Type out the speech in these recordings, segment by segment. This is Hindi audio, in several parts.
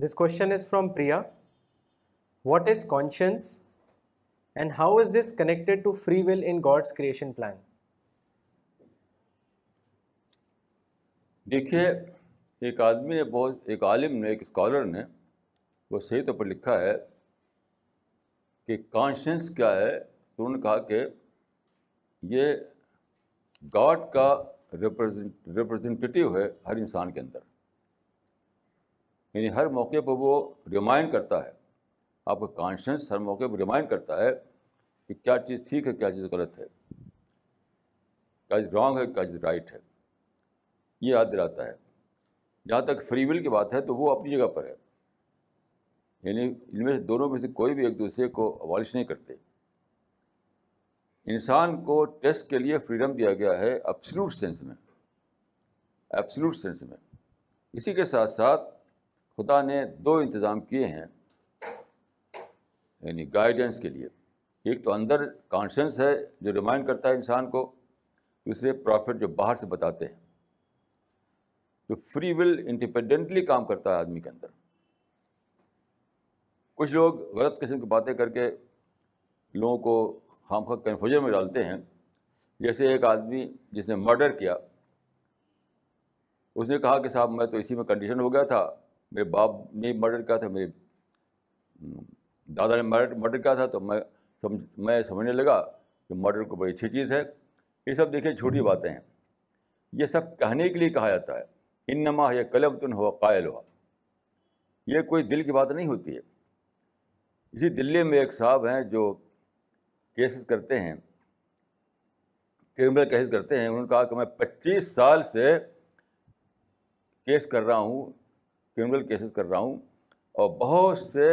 This question is from Priya. What is conscience and how is this connected to free will in God's creation plan? देखिए एक आदमी ने बहुत एक आलिम ने एक स्कॉलर ने वो सही तौर पर लिखा है कि कॉन्शियस क्या है तो उन्होंने कहा कि ये गॉड का रिप्रेजेंटेटिव है हर इंसान के अंदर यानी हर मौके पर वो रिमाइंड करता है आपका कॉन्शियस हर मौके पर रिमाइंड करता है कि क्या चीज़ ठीक है क्या चीज़ गलत है क्या चीज़ रॉन्ग है क्या चीज़ राइट है ये याद दिलाता है जहाँ तक फ्री विल की बात है तो वो अपनी जगह पर है यानी इनमें से दोनों में से कोई भी एक दूसरे को अवॉलिश नहीं करते इंसान को टेस्ट के लिए फ्रीडम दिया गया है एब्सलूट सेंस में एब्सलूट सेंस में इसी के साथ साथ खुदा ने दो इंतज़ाम किए हैं यानी गाइडेंस के लिए एक तो अंदर कॉन्शंस है जो रिमाइंड करता है इंसान को दूसरे प्रॉफिट जो बाहर से बताते हैं जो फ्री विल इंडिपेंडेंटली काम करता है आदमी के अंदर कुछ लोग गलत किस्म की बातें करके लोगों को खाम खा कन्फ्यूजन में डालते हैं जैसे एक आदमी जिसने मर्डर किया उसने कहा कि साहब मैं तो इसी में कंडीशन हो गया था मेरे बाप ने मर्डर किया था मेरे दादा ने मर्डर किया था तो मैं समझ मैं समझने लगा कि मर्डर को बड़ी अच्छी चीज़ है ये सब देखिए छोटी बातें हैं ये सब कहने के लिए कहा जाता है इन नमा यह कलब तुन हुआ कायल हुआ ये कोई दिल की बात नहीं होती है इसी दिल्ली में एक साहब हैं जो केसेस करते हैं क्रिमिनल केसेस करते हैं उन्होंने कहा कि मैं 25 साल से केस कर रहा हूँ क्रिमिनल केसेस कर रहा हूँ और बहुत से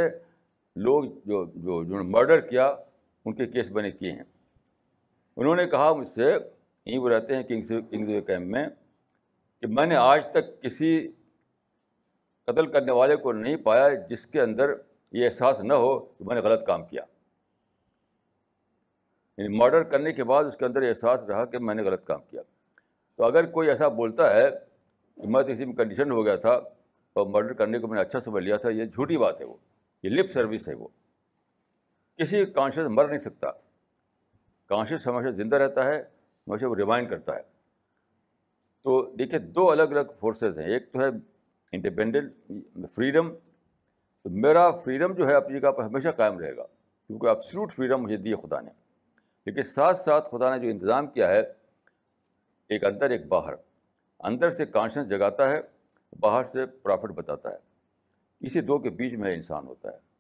लोग जो जो जो मर्डर किया उनके केस बने किए हैं उन्होंने कहा मुझसे यहीं वो रहते हैं किंग्स किंग्स कैम्प में कि मैंने आज तक किसी कत्ल करने वाले को नहीं पाया जिसके अंदर ये एहसास न हो कि मैंने गलत काम किया मर्डर करने के बाद उसके अंदर एहसास रहा कि मैंने गलत काम किया तो अगर कोई ऐसा बोलता है कि मैं तो इसी में कंडीशन हो गया था और मर्डर करने को मैंने अच्छा समझ लिया था ये झूठी बात है वो ये लिप सर्विस है वो किसी कॉन्शियस मर नहीं सकता कॉन्शियस हमेशा ज़िंदा रहता है हमेशा वो रिमाइंड करता है तो देखिए दो अलग अलग फोर्सेज हैं एक तो है इंडिपेंडेंस फ्रीडम तो मेरा फ्रीडम जो है अपनी जगह पर हमेशा कायम रहेगा क्योंकि absolute फ्रीडम मुझे दी खुदा ने लेकिन साथ साथ खुदा ने जो इंतज़ाम किया है एक अंदर एक बाहर अंदर से कॉन्शियस जगाता है बाहर से प्रॉफिट बताता है इसी दो के बीच में इंसान होता है